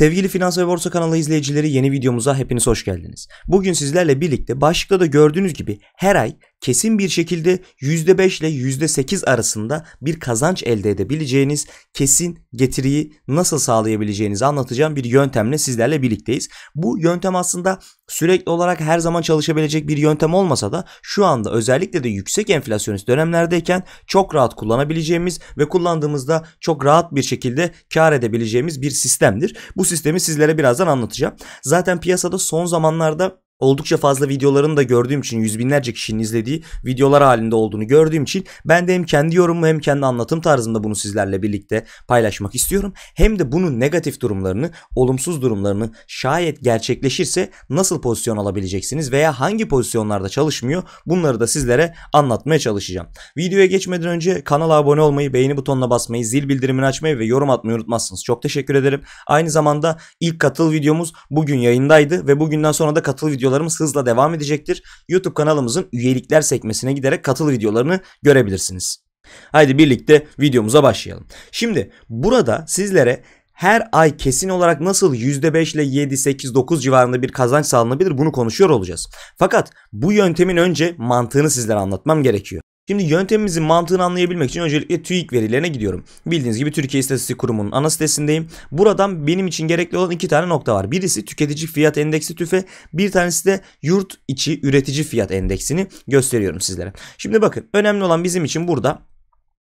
Sevgili Finans ve Borsa kanalı izleyicileri yeni videomuza hepiniz hoş geldiniz. Bugün sizlerle birlikte başlıkta da gördüğünüz gibi her ay kesin bir şekilde %5 ile %8 arasında bir kazanç elde edebileceğiniz, kesin getiriyi nasıl sağlayabileceğinizi anlatacağım bir yöntemle sizlerle birlikteyiz. Bu yöntem aslında sürekli olarak her zaman çalışabilecek bir yöntem olmasa da şu anda özellikle de yüksek enflasyonist dönemlerdeyken çok rahat kullanabileceğimiz ve kullandığımızda çok rahat bir şekilde kar edebileceğimiz bir sistemdir. Bu sistemi sizlere birazdan anlatacağım. Zaten piyasada son zamanlarda oldukça fazla videolarını da gördüğüm için yüz binlerce kişinin izlediği videolar halinde olduğunu gördüğüm için ben de hem kendi yorumumu hem kendi anlatım tarzımda bunu sizlerle birlikte paylaşmak istiyorum. Hem de bunun negatif durumlarını, olumsuz durumlarını şayet gerçekleşirse nasıl pozisyon alabileceksiniz veya hangi pozisyonlarda çalışmıyor bunları da sizlere anlatmaya çalışacağım. Videoya geçmeden önce kanala abone olmayı, beğeni butonuna basmayı, zil bildirimini açmayı ve yorum atmayı unutmazsınız. Çok teşekkür ederim. Aynı zamanda ilk katıl videomuz bugün yayındaydı ve bugünden sonra da katıl video videolarımız hızla devam edecektir. YouTube kanalımızın üyelikler sekmesine giderek katıl videolarını görebilirsiniz. Haydi birlikte videomuza başlayalım. Şimdi burada sizlere her ay kesin olarak nasıl %5 ile 7, 8, 9 civarında bir kazanç sağlanabilir bunu konuşuyor olacağız. Fakat bu yöntemin önce mantığını sizlere anlatmam gerekiyor. Şimdi yöntemimizin mantığını anlayabilmek için öncelikle TÜİK verilerine gidiyorum. Bildiğiniz gibi Türkiye İstatistik Kurumu'nun ana sitesindeyim. Buradan benim için gerekli olan iki tane nokta var. Birisi tüketici fiyat endeksi tüfe, bir tanesi de yurt içi üretici fiyat endeksini gösteriyorum sizlere. Şimdi bakın önemli olan bizim için burada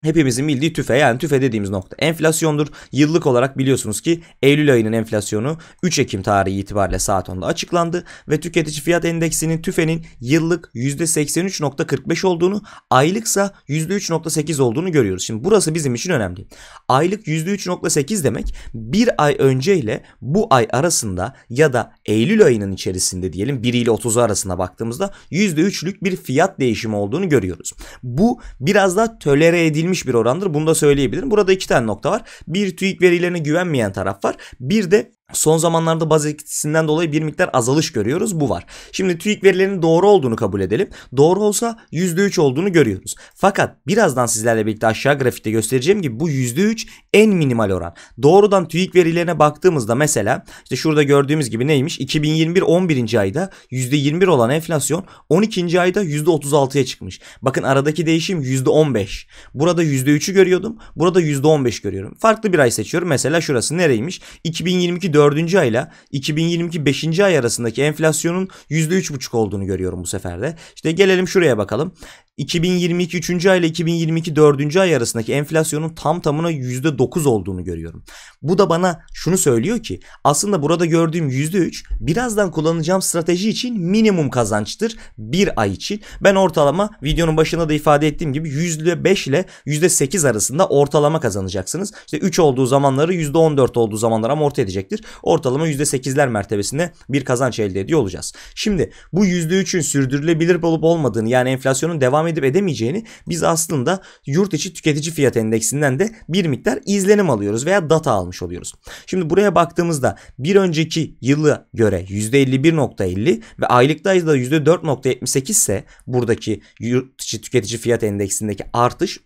Hepimizin bildiği tüfe yani tüfe dediğimiz nokta enflasyondur. Yıllık olarak biliyorsunuz ki Eylül ayının enflasyonu 3 Ekim tarihi itibariyle saat 10'da açıklandı ve tüketici fiyat endeksinin tüfenin yıllık %83.45 olduğunu aylıksa %3.8 olduğunu görüyoruz. Şimdi burası bizim için önemli. Aylık %3.8 demek bir ay önce ile bu ay arasında ya da Eylül ayının içerisinde diyelim 1 ile 30 arasında baktığımızda %3'lük bir fiyat değişimi olduğunu görüyoruz. Bu biraz daha tölere edilmiş edilmiş bir orandır. Bunu da söyleyebilirim. Burada iki tane nokta var. Bir TÜİK verilerine güvenmeyen taraf var. Bir de Son zamanlarda baz etkisinden dolayı bir miktar azalış görüyoruz. Bu var. Şimdi TÜİK verilerinin doğru olduğunu kabul edelim. Doğru olsa %3 olduğunu görüyoruz. Fakat birazdan sizlerle birlikte aşağı grafikte göstereceğim gibi bu %3 en minimal oran. Doğrudan TÜİK verilerine baktığımızda mesela işte şurada gördüğümüz gibi neymiş? 2021 11. ayda %21 olan enflasyon 12. ayda %36'ya çıkmış. Bakın aradaki değişim %15. Burada %3'ü görüyordum. Burada %15 görüyorum. Farklı bir ay seçiyorum. Mesela şurası nereymiş? 2022 4. ayla 2022 5. ay arasındaki enflasyonun %3,5 olduğunu görüyorum bu sefer de. İşte gelelim şuraya bakalım. 2022 3. ay ile 2022 4. ay arasındaki enflasyonun tam tamına %9 olduğunu görüyorum. Bu da bana şunu söylüyor ki aslında burada gördüğüm %3 birazdan kullanacağım strateji için minimum kazançtır bir ay için. Ben ortalama videonun başında da ifade ettiğim gibi %5 ile %8 arasında ortalama kazanacaksınız. İşte 3 olduğu zamanları %14 olduğu zamanlar amorti edecektir ortalama %8'ler mertebesinde bir kazanç elde ediyor olacağız. Şimdi bu %3'ün sürdürülebilir olup olmadığını yani enflasyonun devam edip edemeyeceğini biz aslında yurt içi tüketici fiyat endeksinden de bir miktar izlenim alıyoruz veya data almış oluyoruz. Şimdi buraya baktığımızda bir önceki yılı göre %51.50 ve aylıkta da %4.78 ise buradaki yurt içi tüketici fiyat endeksindeki artış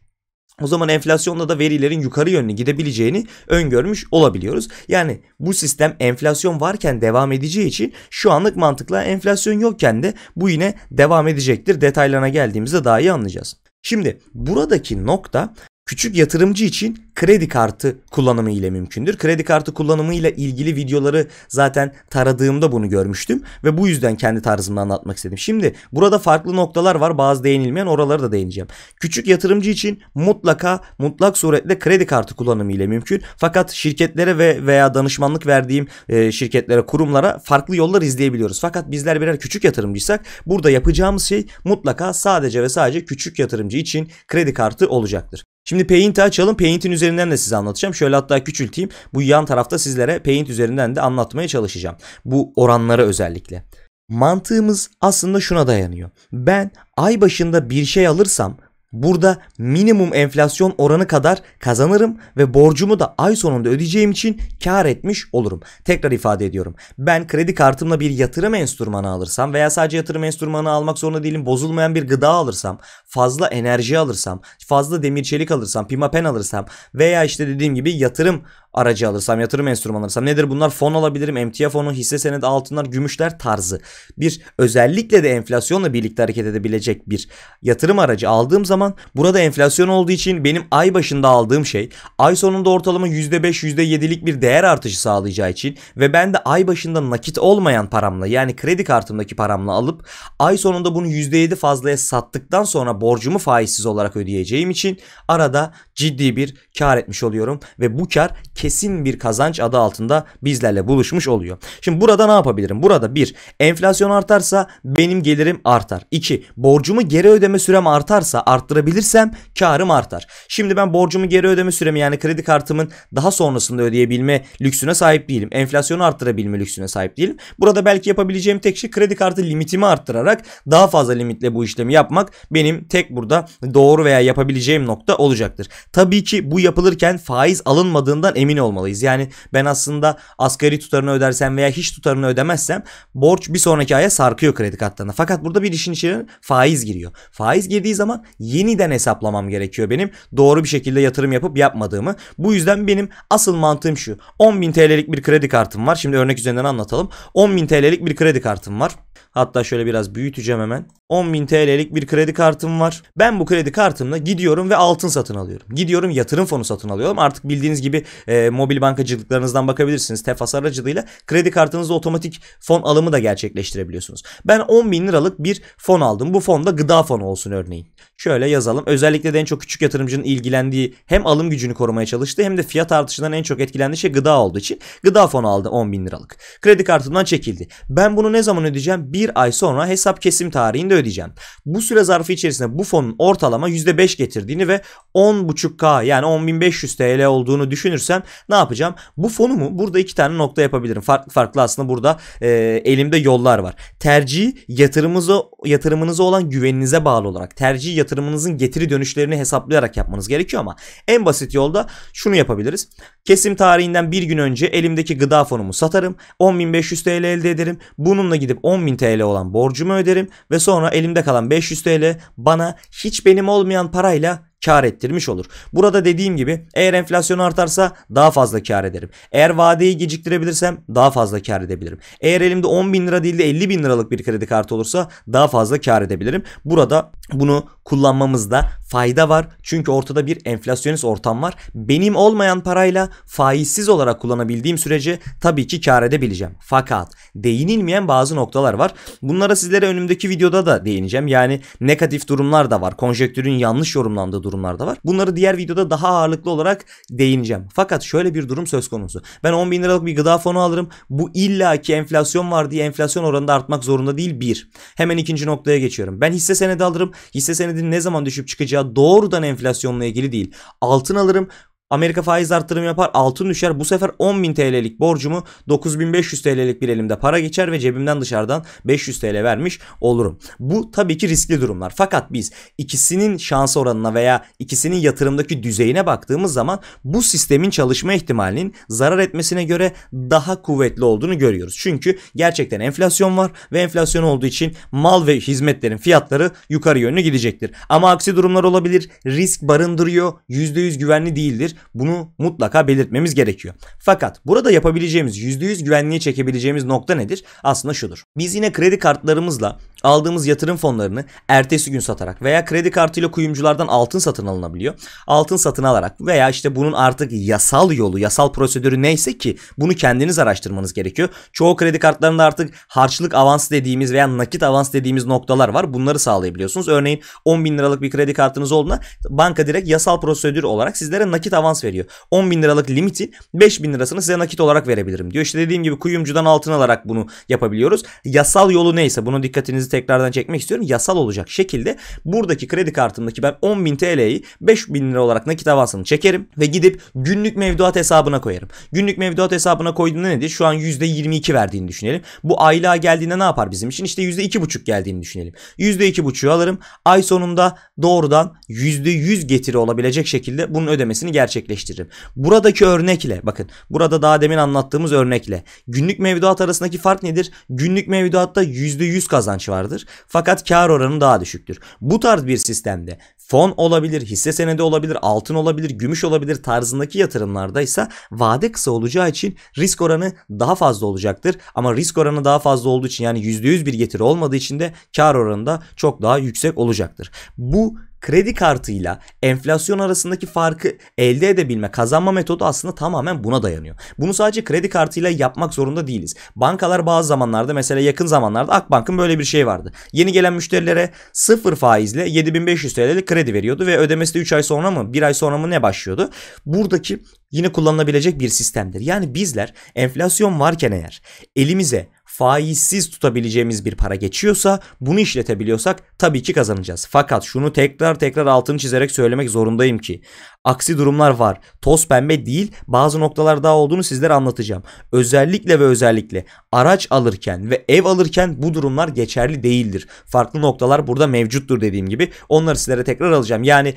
o zaman enflasyonda da verilerin yukarı yönlü gidebileceğini öngörmüş olabiliyoruz. Yani bu sistem enflasyon varken devam edeceği için şu anlık mantıkla enflasyon yokken de bu yine devam edecektir. Detaylarına geldiğimizde daha iyi anlayacağız. Şimdi buradaki nokta küçük yatırımcı için kredi kartı kullanımı ile mümkündür. Kredi kartı kullanımı ile ilgili videoları zaten taradığımda bunu görmüştüm ve bu yüzden kendi tarzımda anlatmak istedim. Şimdi burada farklı noktalar var. Bazı değinilmeyen oralara da değineceğim. Küçük yatırımcı için mutlaka mutlak suretle kredi kartı kullanımı ile mümkün. Fakat şirketlere ve veya danışmanlık verdiğim e, şirketlere, kurumlara farklı yollar izleyebiliyoruz. Fakat bizler birer küçük yatırımcıysak burada yapacağımız şey mutlaka sadece ve sadece küçük yatırımcı için kredi kartı olacaktır. Şimdi Paint'i açalım. Paint'in üzerinden de size anlatacağım. Şöyle hatta küçülteyim. Bu yan tarafta sizlere Paint üzerinden de anlatmaya çalışacağım. Bu oranları özellikle. Mantığımız aslında şuna dayanıyor. Ben ay başında bir şey alırsam Burada minimum enflasyon oranı kadar kazanırım ve borcumu da ay sonunda ödeyeceğim için kar etmiş olurum. Tekrar ifade ediyorum. Ben kredi kartımla bir yatırım enstrümanı alırsam veya sadece yatırım enstrümanı almak zorunda değilim. Bozulmayan bir gıda alırsam, fazla enerji alırsam, fazla demir çelik alırsam, pimapen alırsam veya işte dediğim gibi yatırım aracı alırsam, yatırım enstrümanı alırsam nedir bunlar? Fon alabilirim, emtia fonu, hisse senedi, altınlar, gümüşler tarzı. Bir özellikle de enflasyonla birlikte hareket edebilecek bir yatırım aracı aldığım zaman burada enflasyon olduğu için benim ay başında aldığım şey ay sonunda ortalama %5 %7'lik bir değer artışı sağlayacağı için ve ben de ay başında nakit olmayan paramla yani kredi kartımdaki paramla alıp ay sonunda bunu %7 fazlaya sattıktan sonra borcumu faizsiz olarak ödeyeceğim için arada ciddi bir kar etmiş oluyorum ve bu kar kesin bir kazanç adı altında bizlerle buluşmuş oluyor. Şimdi burada ne yapabilirim? Burada bir enflasyon artarsa benim gelirim artar. İki Borcumu geri ödeme sürem artarsa arttırabilirsem karım artar. Şimdi ben borcumu geri ödeme süremi yani kredi kartımın daha sonrasında ödeyebilme lüksüne sahip değilim. Enflasyonu arttırabilme lüksüne sahip değilim. Burada belki yapabileceğim tek şey kredi kartı limitimi arttırarak daha fazla limitle bu işlemi yapmak benim tek burada doğru veya yapabileceğim nokta olacaktır. Tabii ki bu yapılırken faiz alınmadığından emin emin olmalıyız. Yani ben aslında asgari tutarını ödersem veya hiç tutarını ödemezsem borç bir sonraki aya sarkıyor kredi kartlarına. Fakat burada bir işin içine faiz giriyor. Faiz girdiği zaman yeniden hesaplamam gerekiyor benim doğru bir şekilde yatırım yapıp yapmadığımı. Bu yüzden benim asıl mantığım şu. 10.000 TL'lik bir kredi kartım var. Şimdi örnek üzerinden anlatalım. 10.000 TL'lik bir kredi kartım var. Hatta şöyle biraz büyüteceğim hemen. 10.000 TL'lik bir kredi kartım var. Ben bu kredi kartımla gidiyorum ve altın satın alıyorum. Gidiyorum yatırım fonu satın alıyorum. Artık bildiğiniz gibi e, mobil bankacılıklarınızdan bakabilirsiniz. Tefas aracılığıyla kredi kartınızla otomatik fon alımı da gerçekleştirebiliyorsunuz. Ben 10.000 liralık bir fon aldım. Bu fon da gıda fonu olsun örneğin. Şöyle yazalım. Özellikle de en çok küçük yatırımcının ilgilendiği hem alım gücünü korumaya çalıştığı hem de fiyat artışından en çok etkilendiği şey gıda olduğu için gıda fonu aldı 10.000 liralık. Kredi kartından çekildi. Ben bunu ne zaman ödeyeceğim? Bir bir ay sonra hesap kesim tarihinde ödeyeceğim. Bu süre zarfı içerisinde bu fonun ortalama %5 getirdiğini ve 10.5K yani 10.500 TL olduğunu düşünürsem ne yapacağım? Bu fonumu burada iki tane nokta yapabilirim. Farklı farklı aslında burada e, elimde yollar var. Tercih yatırımınıza, yatırımınıza olan güveninize bağlı olarak tercih yatırımınızın getiri dönüşlerini hesaplayarak yapmanız gerekiyor ama en basit yolda şunu yapabiliriz. Kesim tarihinden bir gün önce elimdeki gıda fonumu satarım. 10.500 TL elde ederim. Bununla gidip 10.000 TL TL olan borcumu öderim ve sonra elimde kalan 500 TL bana hiç benim olmayan parayla kar ettirmiş olur. Burada dediğim gibi eğer enflasyon artarsa daha fazla kar ederim. Eğer vadeyi geciktirebilirsem daha fazla kar edebilirim. Eğer elimde 10 bin lira değil de 50 bin liralık bir kredi kartı olursa daha fazla kar edebilirim. Burada bunu kullanmamızda fayda var. Çünkü ortada bir enflasyonist ortam var. Benim olmayan parayla faizsiz olarak kullanabildiğim sürece tabii ki kar edebileceğim. Fakat değinilmeyen bazı noktalar var. Bunlara sizlere önümdeki videoda da değineceğim. Yani negatif durumlar da var. Konjektürün yanlış yorumlandığı durum durumlar da var. Bunları diğer videoda daha ağırlıklı olarak değineceğim. Fakat şöyle bir durum söz konusu. Ben 10 bin liralık bir gıda fonu alırım. Bu illaki enflasyon var diye enflasyon oranında artmak zorunda değil bir. Hemen ikinci noktaya geçiyorum. Ben hisse senedi alırım. Hisse senedinin ne zaman düşüp çıkacağı doğrudan enflasyonla ilgili değil. Altın alırım. Amerika faiz artırımı yapar altın düşer. Bu sefer 10.000 TL'lik borcumu 9500 TL'lik bir elimde para geçer ve cebimden dışarıdan 500 TL vermiş olurum. Bu tabii ki riskli durumlar. Fakat biz ikisinin şans oranına veya ikisinin yatırımdaki düzeyine baktığımız zaman bu sistemin çalışma ihtimalinin zarar etmesine göre daha kuvvetli olduğunu görüyoruz. Çünkü gerçekten enflasyon var ve enflasyon olduğu için mal ve hizmetlerin fiyatları yukarı yönlü gidecektir. Ama aksi durumlar olabilir. Risk barındırıyor. %100 güvenli değildir. Bunu mutlaka belirtmemiz gerekiyor. Fakat burada yapabileceğimiz %100 güvenliğe çekebileceğimiz nokta nedir? Aslında şudur. Biz yine kredi kartlarımızla aldığımız yatırım fonlarını ertesi gün satarak veya kredi kartıyla kuyumculardan altın satın alınabiliyor. Altın satın alarak veya işte bunun artık yasal yolu, yasal prosedürü neyse ki bunu kendiniz araştırmanız gerekiyor. Çoğu kredi kartlarında artık harçlık avans dediğimiz veya nakit avans dediğimiz noktalar var. Bunları sağlayabiliyorsunuz. Örneğin 10 bin liralık bir kredi kartınız olduğunda banka direkt yasal prosedür olarak sizlere nakit avans veriyor. 10 bin liralık limitin 5 bin lirasını size nakit olarak verebilirim diyor. İşte dediğim gibi kuyumcudan altın alarak bunu yapabiliyoruz. Yasal yolu neyse bunu dikkatinizi tekrardan çekmek istiyorum. Yasal olacak şekilde buradaki kredi kartımdaki ben 10.000 TL'yi 5.000 lira olarak nakit avansını çekerim ve gidip günlük mevduat hesabına koyarım. Günlük mevduat hesabına koyduğunda nedir? Şu an %22 verdiğini düşünelim. Bu aylığa geldiğinde ne yapar bizim için? İşte %2.5 geldiğini düşünelim. %2.5'ü alırım. Ay sonunda doğrudan %100 getiri olabilecek şekilde bunun ödemesini gerçekleştiririm. Buradaki örnekle bakın burada daha demin anlattığımız örnekle günlük mevduat arasındaki fark nedir? Günlük mevduatta %100 kazanç var vardır. Fakat kar oranı daha düşüktür. Bu tarz bir sistemde fon olabilir, hisse senedi olabilir, altın olabilir, gümüş olabilir tarzındaki yatırımlarda ise vade kısa olacağı için risk oranı daha fazla olacaktır. Ama risk oranı daha fazla olduğu için yani %100 bir getiri olmadığı için de kar oranı da çok daha yüksek olacaktır. Bu kredi kartıyla enflasyon arasındaki farkı elde edebilme, kazanma metodu aslında tamamen buna dayanıyor. Bunu sadece kredi kartıyla yapmak zorunda değiliz. Bankalar bazı zamanlarda mesela yakın zamanlarda Akbank'ın böyle bir şey vardı. Yeni gelen müşterilere sıfır faizle 7500 TL'lik kredi veriyordu ve ödemesi de 3 ay sonra mı 1 ay sonra mı ne başlıyordu. Buradaki yine kullanılabilecek bir sistemdir. Yani bizler enflasyon varken eğer elimize faizsiz tutabileceğimiz bir para geçiyorsa bunu işletebiliyorsak tabii ki kazanacağız. Fakat şunu tekrar tekrar altını çizerek söylemek zorundayım ki aksi durumlar var. Toz pembe değil bazı noktalar daha olduğunu sizlere anlatacağım. Özellikle ve özellikle araç alırken ve ev alırken bu durumlar geçerli değildir. Farklı noktalar burada mevcuttur dediğim gibi. Onları sizlere tekrar alacağım. Yani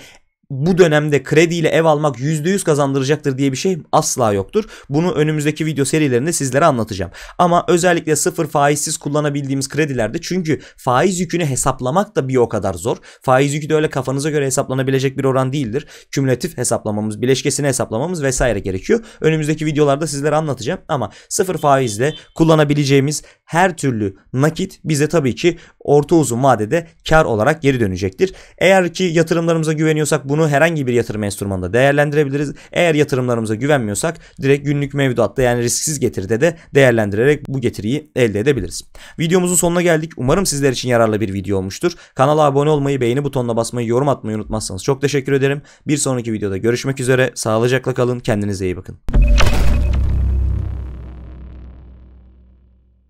bu dönemde krediyle ev almak %100 kazandıracaktır diye bir şey asla yoktur. Bunu önümüzdeki video serilerinde sizlere anlatacağım. Ama özellikle sıfır faizsiz kullanabildiğimiz kredilerde çünkü faiz yükünü hesaplamak da bir o kadar zor. Faiz yükü de öyle kafanıza göre hesaplanabilecek bir oran değildir. Kümülatif hesaplamamız, bileşkesini hesaplamamız vesaire gerekiyor. Önümüzdeki videolarda sizlere anlatacağım ama sıfır faizle kullanabileceğimiz her türlü nakit bize tabii ki orta uzun vadede kar olarak geri dönecektir. Eğer ki yatırımlarımıza güveniyorsak bunu bunu herhangi bir yatırım enstrümanında değerlendirebiliriz. Eğer yatırımlarımıza güvenmiyorsak direkt günlük mevduatta yani risksiz getiride de değerlendirerek bu getiriyi elde edebiliriz. Videomuzun sonuna geldik. Umarım sizler için yararlı bir video olmuştur. Kanala abone olmayı, beğeni butonuna basmayı, yorum atmayı unutmazsanız çok teşekkür ederim. Bir sonraki videoda görüşmek üzere. Sağlıcakla kalın. Kendinize iyi bakın.